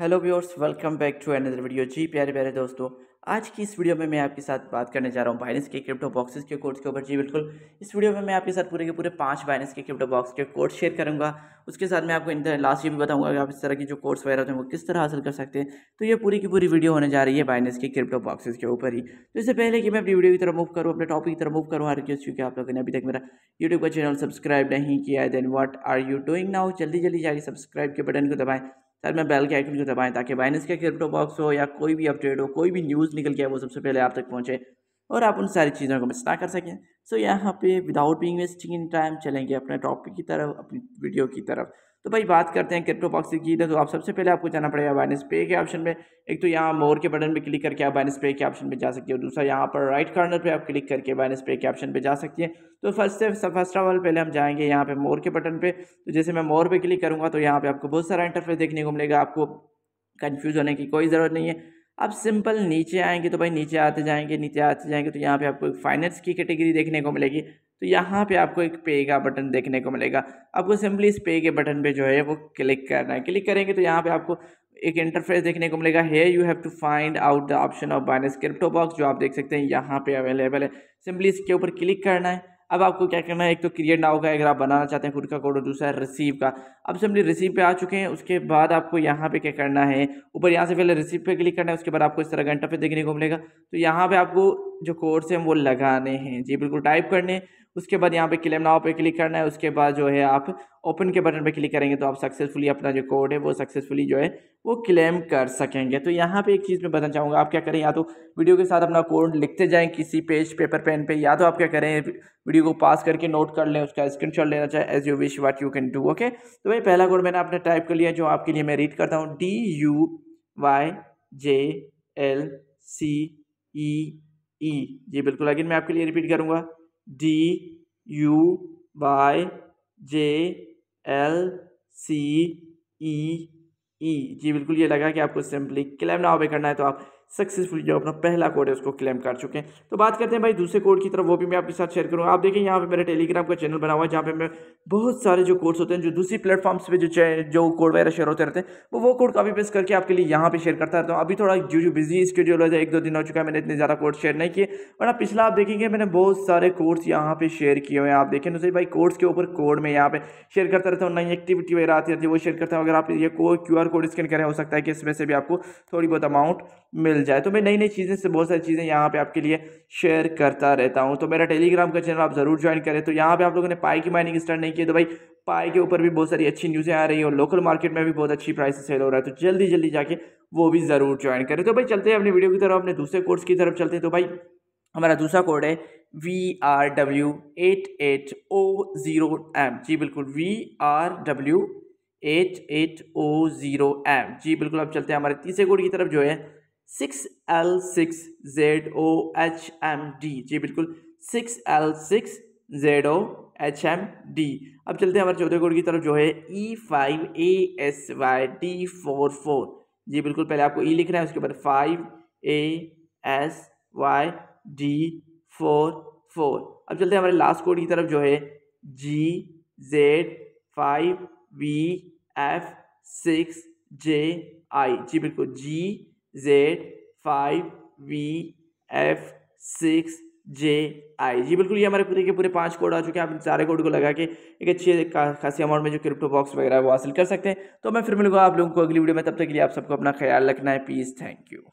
hello viewers welcome back to another video जी प्यारे प्यारे दोस्तों आज की इस वीडियो में मैं आपके साथ बात करने जा रहा हूँ बाइनेंस के क्रिप्टो बॉक्सेस के कोड्स के ऊपर जी बिल्कुल इस वीडियो में मैं आपके साथ पूरे के पूरे पांच बाइनेंस के क्रिप्टो बॉक्स के कोड शेयर करूँगा उसके साथ मैं आपको इन लास्ट ये भी बताऊँगा कि आप इस तरह की जो कोर्स वगैरह होते हैं वो किस तरह हासिल कर सकते हैं तो ये पूरी की पूरी वीडियो होने जा रही है बाइनेंस के क्रिप्टो बॉक्सेस के ऊपर ही तो इससे पहले कि मैं अपनी वीडियो की तरफ मूव करूँ अपने टॉपिक की तरफ मूव करूँ हर चीज़ क्योंकि आप लोगों ने अभी तक मेरा यूट्यूब का चैनल सब्सक्राइब नहीं किया है then what are you doing now जल्दी जल्दी जाकर सब्सक्राइब के बटन को दबाएँ साथ में बेल के आइकन को दबाएं ताकि बाइनेंस का क्रिप्टो बॉक्स हो या कोई भी अपडेट हो कोई भी न्यूज़ निकल गया वो सबसे पहले आप तक पहुँचे और आप उन सारी चीज़ों को मिस ना कर सकें सो so, यहाँ पे without being wasting in time चलेंगे अपने टॉपिक की तरफ अपनी वीडियो की तरफ तो भाई बात करते हैं क्रिप्टो पॉक्सी की तो आप सबसे पहले आपको जाना पड़ेगा बाइनेंस पे के ऑप्शन में एक तो यहाँ मोर के बटन पे क्लिक करके आप बाइनेंस पे के ऑप्शन पे जा सकती हो दूसरा यहाँ पर राइट कॉर्नर पे आप क्लिक करके बाइनेंस पे के ऑप्शन पे जा सकती है तो फर्स्ट से फर्स्ट ऑफ ऑल पहले हम जाएंगे यहाँ पे मोर के बटन पर तो जैसे मैं मोर पर क्लिक करूँगा तो यहाँ पर आपको बहुत सारा इंटरफेस देखने को मिलेगा आपको कन्फ्यूज़ होने की कोई ज़रूरत नहीं है अब सिंपल नीचे आएंगे तो भाई नीचे आते जाएंगे नीचे आते जाएंगे तो यहाँ पे आपको एक फाइनेंस की कैटेगरी देखने को मिलेगी तो यहाँ पे आपको एक पे का बटन देखने को मिलेगा आपको सिंपली इस पे के बटन पे जो है वो क्लिक करना है क्लिक करेंगे तो यहाँ पे आपको एक इंटरफेस देखने को मिलेगा है you have to find out the option of Binance crypto box जो आप देख सकते हैं यहाँ पे अवेलेबल है सिंपली इसके ऊपर क्लिक करना है अब आपको क्या करना है एक तो क्रिएट नाउ का अगर आप बनाना चाहते हैं खुद का कोड और दूसरा रिसीव का अब सिंपली रिसीव पे आ चुके हैं उसके बाद आपको यहाँ पे क्या करना है ऊपर यहाँ से पहले रिसीव पे क्लिक करना है उसके बाद आपको इस तरह घंटा पे देखने को मिलेगा तो यहाँ पे आपको जो कोर्स हैं वो लगाने हैं जी बिल्कुल टाइप करने उसके बाद यहाँ पे क्लेम नाव पे क्लिक करना है उसके बाद जो है आप ओपन के बटन पे क्लिक करेंगे तो आप सक्सेसफुली अपना जो कोड है वो सक्सेसफुली जो है वो क्लेम कर सकेंगे तो यहाँ पे एक चीज़ मैं बताना चाहूँगा आप क्या करें या तो वीडियो के साथ अपना कोड लिखते जाएँ किसी पेज पेपर पेन पे या तो आप क्या करें वीडियो को पास करके नोट कर लें उसका स्क्रीन लेना चाहें as you wish what you can do okay तो भाई पहला कोड मैंने आपने टाइप कर लिया जो आपके लिए मैं रीड करता हूँ D U Y J L C E E G बिल्कुल अगेन मैं आपके लिए रिपीट करूँगा D U Y J L C E E G बिल्कुल ये लगा कि आपको सिंपली क्लेम नाव पे करना है तो आप सक्सेसफुल जो अपना पहला कोड है उसको क्लेम कर चुके हैं तो बात करते हैं भाई दूसरे कोड की तरफ वो भी मैं आपके साथ शेयर करूँगा आप देखिए यहाँ पे मेरा टेलीग्राम का चैनल बना हुआ है जहाँ पे मैं बहुत सारे जो कोर्स होते हैं जो दूसरी प्लेटफॉर्म्स पे जो जो कोड वगैरह शेयर होते रहते हैं वो वो कोड कॉपी पेस्ट करके आपके लिए यहाँ पर शेयर करता रहता हूँ अभी थोड़ा जो जो बिजी स्केड्यूल है एक दो दिन हो चुका है मैंने इतने ज़्यादा कोर्स शेयर नहीं किए वरना पिछला आप देखेंगे मैंने बहुत सारे कोर्स यहाँ पर शेयर किए हुए हैं आप देखें तो सही भाई कोर्स के ऊपर कोड में यहाँ पर शेयर करता रहता हूँ नई एक्टिविटी वगैरह आती रहती है वो शेयर करता हूँ अगर आप ये क्यू कोड स्कैन करें हो सकता है कि इसमें से भी आपको थोड़ी बहुत अमाउंट मिल मिल जाए तो मैं नई नई चीज़ें से बहुत सारी चीज़ें यहाँ पे आपके लिए शेयर करता रहता हूँ तो मेरा टेलीग्राम का चैनल आप ज़रूर ज्वाइन करें तो यहाँ पे आप लोगों ने पाई की माइनिंग स्टार्ट नहीं की तो भाई पाई के ऊपर भी बहुत सारी अच्छी न्यूज़ें आ रही है और लोकल मार्केट में भी बहुत अच्छी प्राइस सेल हो रहा है तो जल्दी जल्दी जाके वो भी ज़रूर ज्वाइन करें तो भाई चलते हैं अपनी वीडियो की तरफ अपने दूसरे कोर्स की तरफ चलते हैं तो भाई हमारा दूसरा कोड है V R W eight eight O zero M G बिल्कुल V R W eight eight O zero M G बिल्कुल अब चलते हैं हमारे तीसरे कोड की तरफ जो है six L six Z O H M D G बिल्कुल six L six Z O H M D अब चलते हैं हमारे चौथे कोड की तरफ जो है E five A S Y D four four G बिल्कुल पहले आपको ई e लिखना है उसके बाद five A S Y D four four अब चलते हैं हमारे लास्ट कोड की तरफ जो है G Z five V F six J I G बिल्कुल G Z five V F six J I G बिल्कुल ये हमारे पूरे के पूरे पांच कोड आ चुके हैं आप इन सारे कोड को लगा के एक अच्छे खासी अमाउंट में जो क्रिप्टो बॉक्स वगैरह वो हासिल कर सकते हैं तो मैं फिर मिलूंगा आप लोगों को अगली वीडियो में तब तक के लिए आप सबको अपना ख्याल रखना है प्लीज़ थैंक यू